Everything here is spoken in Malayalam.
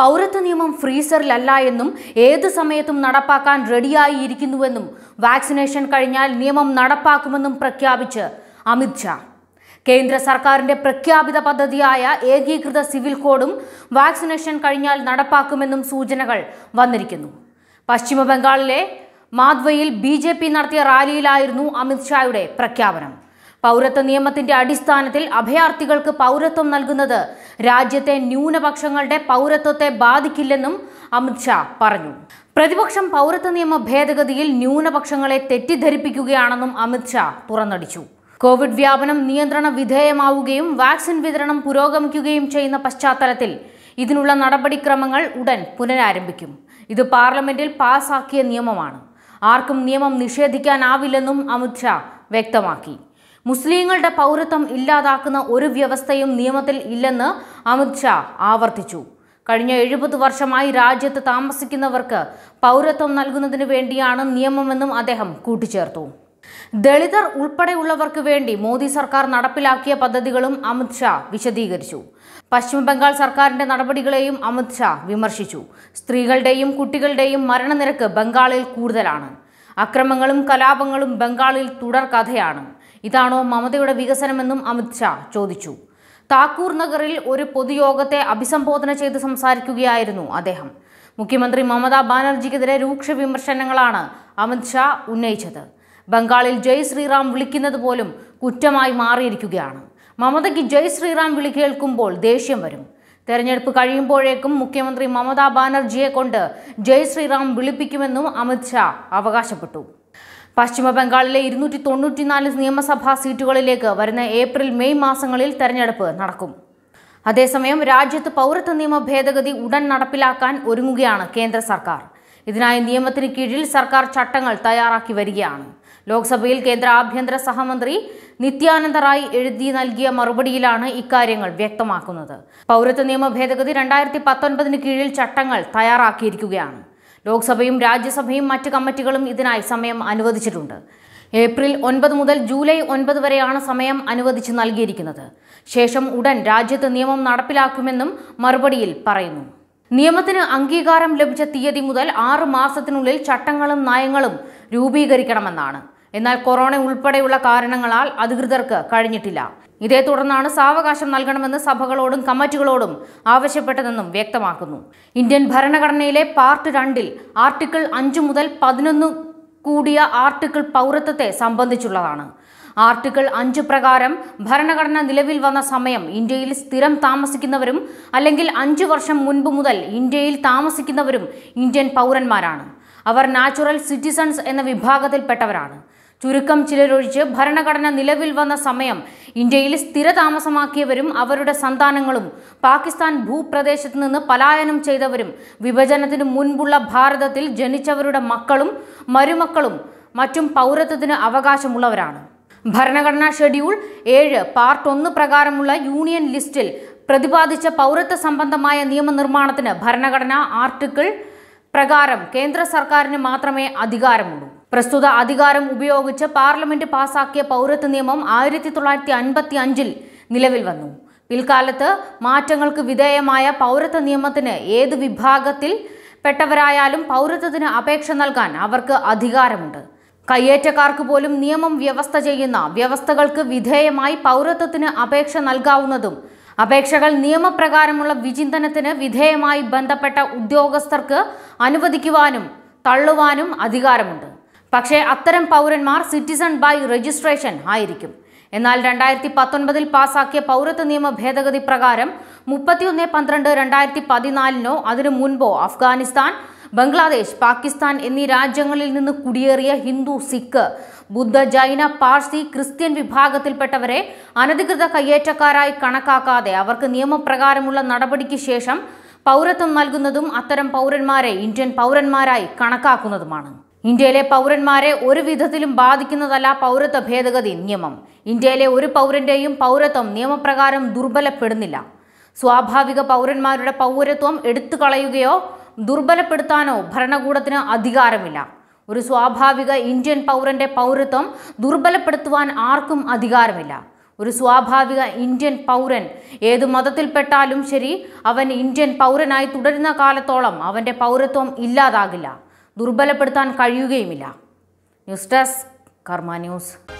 പൗരത്വ നിയമം ഫ്രീസറിലല്ല എന്നും ഏത് സമയത്തും നടപ്പാക്കാൻ റെഡിയായിരിക്കുന്നുവെന്നും വാക്സിനേഷൻ കഴിഞ്ഞാൽ നിയമം നടപ്പാക്കുമെന്നും പ്രഖ്യാപിച്ച് അമിത്ഷാ കേന്ദ്ര സർക്കാരിന്റെ പ്രഖ്യാപിത പദ്ധതിയായ ഏകീകൃത സിവിൽ കോഡും വാക്സിനേഷൻ കഴിഞ്ഞാൽ നടപ്പാക്കുമെന്നും സൂചനകൾ വന്നിരിക്കുന്നു പശ്ചിമബംഗാളിലെ മാധ്വയിൽ ബി നടത്തിയ റാലിയിലായിരുന്നു അമിത്ഷായുടെ പ്രഖ്യാപനം പൗരത്വ നിയമത്തിന്റെ അടിസ്ഥാനത്തിൽ അഭയാർത്ഥികൾക്ക് പൗരത്വം നൽകുന്നത് രാജ്യത്തെ ന്യൂനപക്ഷങ്ങളുടെ പൗരത്വത്തെ ബാധിക്കില്ലെന്നും അമിത്ഷാ പറഞ്ഞു പ്രതിപക്ഷം പൗരത്വ നിയമ ഭേദഗതിയിൽ ന്യൂനപക്ഷങ്ങളെ തെറ്റിദ്ധരിപ്പിക്കുകയാണെന്നും അമിത്ഷാ തുറന്നടിച്ചു കോവിഡ് വ്യാപനം നിയന്ത്രണ വിധേയമാവുകയും വാക്സിൻ വിതരണം പുരോഗമിക്കുകയും ചെയ്യുന്ന പശ്ചാത്തലത്തിൽ ഇതിനുള്ള നടപടിക്രമങ്ങൾ ഉടൻ പുനരാരംഭിക്കും ഇത് പാർലമെന്റിൽ പാസാക്കിയ നിയമമാണ് ആർക്കും നിയമം നിഷേധിക്കാനാവില്ലെന്നും അമിത്ഷാ വ്യക്തമാക്കി മുസ്ലിങ്ങളുടെ പൗരത്വം ഇല്ലാതാക്കുന്ന ഒരു വ്യവസ്ഥയും നിയമത്തിൽ ഇല്ലെന്ന് അമിത്ഷാ ആവർത്തിച്ചു കഴിഞ്ഞ എഴുപത് വർഷമായി രാജ്യത്ത് താമസിക്കുന്നവർക്ക് പൗരത്വം നൽകുന്നതിന് വേണ്ടിയാണ് നിയമമെന്നും അദ്ദേഹം കൂട്ടിച്ചേർത്തു ദളിതർ ഉൾപ്പെടെയുള്ളവർക്ക് വേണ്ടി മോദി സർക്കാർ നടപ്പിലാക്കിയ പദ്ധതികളും അമിത്ഷാ വിശദീകരിച്ചു പശ്ചിമബംഗാൾ സർക്കാരിന്റെ നടപടികളെയും അമിത്ഷാ വിമർശിച്ചു സ്ത്രീകളുടെയും കുട്ടികളുടെയും മരണനിരക്ക് ബംഗാളിൽ കൂടുതലാണ് അക്രമങ്ങളും കലാപങ്ങളും ബംഗാളിൽ കഥയാണ് ഇതാണോ മമതയുടെ വികസനമെന്നും അമിത്ഷാ ചോദിച്ചു താക്കൂർ നഗറിൽ ഒരു പൊതുയോഗത്തെ അഭിസംബോധന ചെയ്ത് സംസാരിക്കുകയായിരുന്നു അദ്ദേഹം മുഖ്യമന്ത്രി മമതാ ബാനർജിക്കെതിരെ രൂക്ഷ വിമർശനങ്ങളാണ് അമിത്ഷാ ഉന്നയിച്ചത് ബംഗാളിൽ ജയ് ശ്രീറാം വിളിക്കുന്നത് പോലും കുറ്റമായി മാറിയിരിക്കുകയാണ് മമതയ്ക്ക് ജയ് ശ്രീറാം വിളി കേൾക്കുമ്പോൾ ദേഷ്യം വരും തെരഞ്ഞെടുപ്പ് കഴിയുമ്പോഴേക്കും മുഖ്യമന്ത്രി മമതാ ബാനർജിയെ കൊണ്ട് ജയ് ശ്രീറാം വിളിപ്പിക്കുമെന്നും അമിത്ഷാ അവകാശപ്പെട്ടു പശ്ചിമ ബംഗാളിലെ ഇരുന്നൂറ്റി തൊണ്ണൂറ്റിനാല് നിയമസഭാ സീറ്റുകളിലേക്ക് വരുന്ന ഏപ്രിൽ മെയ് മാസങ്ങളിൽ തെരഞ്ഞെടുപ്പ് നടക്കും അതേസമയം രാജ്യത്ത് പൗരത്വ നിയമ ഭേദഗതി ഉടൻ നടപ്പിലാക്കാൻ ഒരുങ്ങുകയാണ് കേന്ദ്ര സർക്കാർ ഇതിനായി നിയമത്തിന് കീഴിൽ സർക്കാർ ചട്ടങ്ങൾ തയ്യാറാക്കി വരികയാണ് ലോക്സഭയിൽ കേന്ദ്ര ആഭ്യന്തര സഹമന്ത്രി നിത്യാനന്ദ റായ് എഴുതി നൽകിയ മറുപടിയിലാണ് ഇക്കാര്യങ്ങൾ വ്യക്തമാക്കുന്നത് പൗരത്വ നിയമ ഭേദഗതി രണ്ടായിരത്തി പത്തൊൻപതിന് കീഴിൽ ചട്ടങ്ങൾ തയ്യാറാക്കിയിരിക്കുകയാണ് ലോക്സഭയും രാജ്യസഭയും മറ്റ് കമ്മിറ്റികളും ഇതിനായി സമയം അനുവദിച്ചിട്ടുണ്ട് ഏപ്രിൽ ഒൻപത് മുതൽ ജൂലൈ ഒൻപത് വരെയാണ് സമയം അനുവദിച്ച് നൽകിയിരിക്കുന്നത് ശേഷം ഉടൻ രാജ്യത്ത് നിയമം നടപ്പിലാക്കുമെന്നും മറുപടിയിൽ പറയുന്നു നിയമത്തിന് അംഗീകാരം ലഭിച്ച തീയതി മുതൽ ആറ് മാസത്തിനുള്ളിൽ ചട്ടങ്ങളും നയങ്ങളും രൂപീകരിക്കണമെന്നാണ് എന്നാൽ കൊറോണ ഉൾപ്പെടെയുള്ള കാരണങ്ങളാൽ അധികൃതർക്ക് കഴിഞ്ഞിട്ടില്ല ഇതേ തുടർന്നാണ് സാവകാശം നൽകണമെന്ന് സഭകളോടും കമ്മിറ്റികളോടും ആവശ്യപ്പെട്ടതെന്നും വ്യക്തമാക്കുന്നു ഇന്ത്യൻ ഭരണഘടനയിലെ പാർട്ട് രണ്ടിൽ ആർട്ടിക്കിൾ അഞ്ചു മുതൽ പതിനൊന്ന് കൂടിയ ആർട്ടിക്കിൾ പൗരത്വത്തെ സംബന്ധിച്ചുള്ളതാണ് ആർട്ടിക്കിൾ അഞ്ച് പ്രകാരം ഭരണഘടന നിലവിൽ വന്ന സമയം ഇന്ത്യയിൽ സ്ഥിരം താമസിക്കുന്നവരും അല്ലെങ്കിൽ അഞ്ചു വർഷം മുൻപ് മുതൽ ഇന്ത്യയിൽ താമസിക്കുന്നവരും ഇന്ത്യൻ പൗരന്മാരാണ് അവർ നാച്ചുറൽ സിറ്റിസൺസ് എന്ന വിഭാഗത്തിൽപ്പെട്ടവരാണ് ചുരുക്കം ചിലരൊഴിച്ച് ഭരണഘടന നിലവിൽ വന്ന സമയം ഇന്ത്യയിൽ സ്ഥിരതാമസമാക്കിയവരും അവരുടെ സന്താനങ്ങളും പാകിസ്ഥാൻ ഭൂപ്രദേശത്ത് നിന്ന് പലായനം ചെയ്തവരും വിഭജനത്തിന് മുൻപുള്ള ഭാരതത്തിൽ ജനിച്ചവരുടെ മക്കളും മരുമക്കളും മറ്റും പൗരത്വത്തിന് അവകാശമുള്ളവരാണ് ഭരണഘടനാ ഷെഡ്യൂൾ ഏഴ് പാർട്ട് ഒന്ന് പ്രകാരമുള്ള യൂണിയൻ ലിസ്റ്റിൽ പ്രതിപാദിച്ച പൗരത്വ സംബന്ധമായ നിയമനിർമ്മാണത്തിന് ഭരണഘടന ആർട്ടിക്കിൾ പ്രകാരം കേന്ദ്ര സർക്കാരിന് മാത്രമേ അധികാരമുള്ളൂ പ്രസ്തുത അധികാരം ഉപയോഗിച്ച് പാർലമെന്റ് പാസാക്കിയ പൗരത്വ നിയമം ആയിരത്തി തൊള്ളായിരത്തി അൻപത്തി അഞ്ചിൽ നിലവിൽ വന്നു പിൽക്കാലത്ത് മാറ്റങ്ങൾക്ക് വിധേയമായ പൗരത്വ നിയമത്തിന് ഏത് വിഭാഗത്തിൽ പെട്ടവരായാലും പൗരത്വത്തിന് അപേക്ഷ നൽകാൻ അവർക്ക് അധികാരമുണ്ട് കയ്യേറ്റക്കാർക്ക് പോലും നിയമം വ്യവസ്ഥ ചെയ്യുന്ന വ്യവസ്ഥകൾക്ക് വിധേയമായി പൗരത്വത്തിന് അപേക്ഷ നൽകാവുന്നതും അപേക്ഷകൾ നിയമപ്രകാരമുള്ള വിചിന്തനത്തിന് വിധേയമായി ബന്ധപ്പെട്ട ഉദ്യോഗസ്ഥർക്ക് അനുവദിക്കുവാനും തള്ളുവാനും അധികാരമുണ്ട് പക്ഷേ അത്തരം പൗരന്മാർ സിറ്റിസൺ ബൈ രജിസ്ട്രേഷൻ ആയിരിക്കും എന്നാൽ രണ്ടായിരത്തി പത്തൊൻപതിൽ പാസാക്കിയ പൗരത്വ നിയമ ഭേദഗതി പ്രകാരം മുപ്പത്തിയൊന്ന് പന്ത്രണ്ട് രണ്ടായിരത്തി പതിനാലിനോ അതിനു മുൻപോ അഫ്ഗാനിസ്ഥാൻ ബംഗ്ലാദേശ് പാകിസ്ഥാൻ എന്നീ രാജ്യങ്ങളിൽ നിന്ന് കുടിയേറിയ ഹിന്ദു സിഖ് ബുദ്ധ ജൈന പാർസി ക്രിസ്ത്യൻ വിഭാഗത്തിൽപ്പെട്ടവരെ അനധികൃത കയ്യേറ്റക്കാരായി കണക്കാക്കാതെ അവർക്ക് നിയമപ്രകാരമുള്ള നടപടിക്ക് ശേഷം പൗരത്വം നൽകുന്നതും അത്തരം പൗരന്മാരെ ഇന്ത്യൻ പൗരന്മാരായി കണക്കാക്കുന്നതുമാണ് ഇന്ത്യയിലെ പൗരന്മാരെ ഒരു വിധത്തിലും ബാധിക്കുന്നതല്ല പൗരത്വ ഭേദഗതി നിയമം ഇന്ത്യയിലെ ഒരു പൗരന്റെയും പൗരത്വം നിയമപ്രകാരം ദുർബലപ്പെടുന്നില്ല സ്വാഭാവിക പൗരന്മാരുടെ പൗരത്വം എടുത്തു കളയുകയോ ദുർബലപ്പെടുത്താനോ ഭരണകൂടത്തിന് അധികാരമില്ല ഒരു സ്വാഭാവിക ഇന്ത്യൻ പൗരന്റെ പൗരത്വം ദുർബലപ്പെടുത്തുവാൻ ആർക്കും അധികാരമില്ല ഒരു സ്വാഭാവിക ഇന്ത്യൻ പൗരൻ ഏതു മതത്തിൽപ്പെട്ടാലും ശരി അവൻ ഇന്ത്യൻ പൗരനായി തുടരുന്ന കാലത്തോളം അവൻ്റെ പൗരത്വം ഇല്ലാതാകില്ല ദുർബലപ്പെടുത്താൻ കഴിയുകയുമില്ല ന്യൂസ് ഡെസ്ക് കർമ്മ ന്യൂസ്